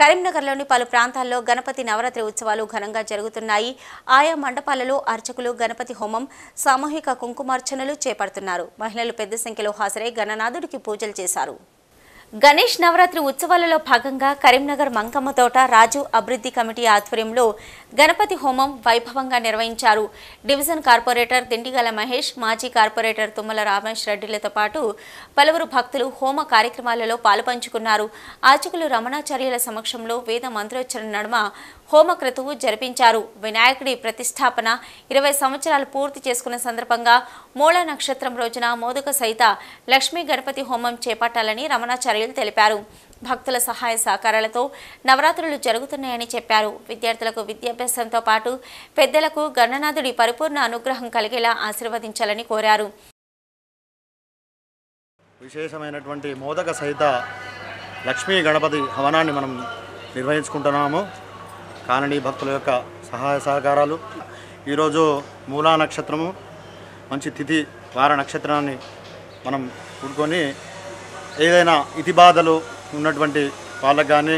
కరీంనగర్లోని పలు ప్రాంతాల్లో గణపతి నవరాత్రి ఉత్సవాలు ఘనంగా జరుగుతున్నాయి ఆయా మండపాలలో అర్చకులు గణపతి హోమం సామూహిక కుంకుమార్చనలు చేపడుతున్నారు మహిళలు పెద్ద సంఖ్యలో హాజరై గణనాథుడికి పూజలు చేశారు గణేష్ నవరాత్రి ఉత్సవాలలో భాగంగా కరీంనగర్ మంకమ్మ తోట రాజు అభివృద్ధి కమిటీ ఆధ్వర్యంలో గణపతి హోమం వైభవంగా నిర్వహించారు డివిజన్ కార్పొరేటర్ దిండిగల మహేష్ మాజీ కార్పొరేటర్ తుమ్మల రామేష్ రెడ్డిలతో పాటు పలువురు భక్తులు హోమ కార్యక్రమాలలో పాలుపంచుకున్నారు ఆచకులు రమణాచార్యుల సమక్షంలో వేద మంత్రోచ్చరణ నడుమ హోమక్రతువు జరిపించారు వినాయకుడి ప్రతిష్టాపన ఇరవై సంవత్సరాలు పూర్తి చేసుకున్న సందర్భంగా మూల నక్షత్రం రోజున మోదక సహిత లక్ష్మీ గణపతి హోమం చేపట్టాలని రమణాచార్యులు తెలిపారు భక్తుల సహాయ సహకారాలతో నవరాత్రులు జరుగుతున్నాయని చెప్పారు విద్యార్థులకు విద్యాభ్యాసంతో పాటు పెద్దలకు గణనాథుడి పరిపూర్ణ అనుగ్రహం కలిగేలా ఆశీర్వదించాలని కోరారు విశేషమైనటువంటి మోదక సహిత లక్ష్మీ గణపతి హవనాన్ని మనం నిర్వహించుకుంటున్నాము కానడీ భక్తుల యొక్క సహాయ సహకారాలు ఈరోజు మూలా నక్షత్రము మంచి తిథి వార నక్షత్రాన్ని మనం కూడుకొని ఏదైనా ఇతి బాధలు ఉన్నటువంటి వాళ్ళకు కానీ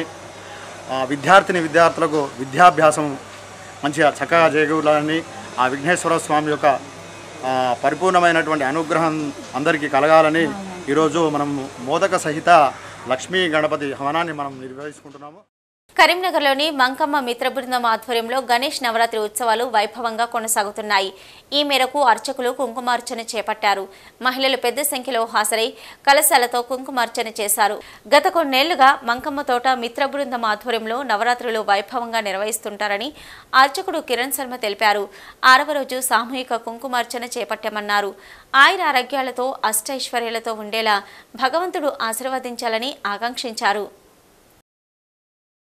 విద్యార్థిని విద్యార్థులకు విద్యాభ్యాసం మంచిగా చక్కగా చేయగలని ఆ విఘ్నేశ్వర స్వామి యొక్క పరిపూర్ణమైనటువంటి అనుగ్రహం అందరికీ కలగాలని ఈరోజు మనం మోదక సహిత లక్ష్మీ గణపతి హవనాన్ని మనం నిర్వహించుకుంటున్నాము కరీంనగర్లోని మంకమ్మ మిత్ర బృందం ఆధ్వర్యంలో గణేష్ నవరాత్రి ఉత్సవాలు వైభవంగా కొనసాగుతున్నాయి ఈ మేరకు అర్చకులు కుంకుమార్చన చేపట్టారు మహిళలు పెద్ద సంఖ్యలో హాజరై కలశాలతో కుంకుమార్చన చేశారు గత కొన్నేళ్లుగా మంకమ్మ తోట మిత్ర బృందం ఆధ్వర్యంలో నవరాత్రులు వైభవంగా నిర్వహిస్తుంటారని అర్చకుడు కిరణ్ శర్మ తెలిపారు ఆరవ రోజు సామూహిక కుంకుమార్చన చేపట్టామన్నారు ఆయుర ఆరోగ్యాలతో అష్టైశ్వర్యాలతో ఉండేలా భగవంతుడు ఆశీర్వదించాలని ఆకాంక్షించారు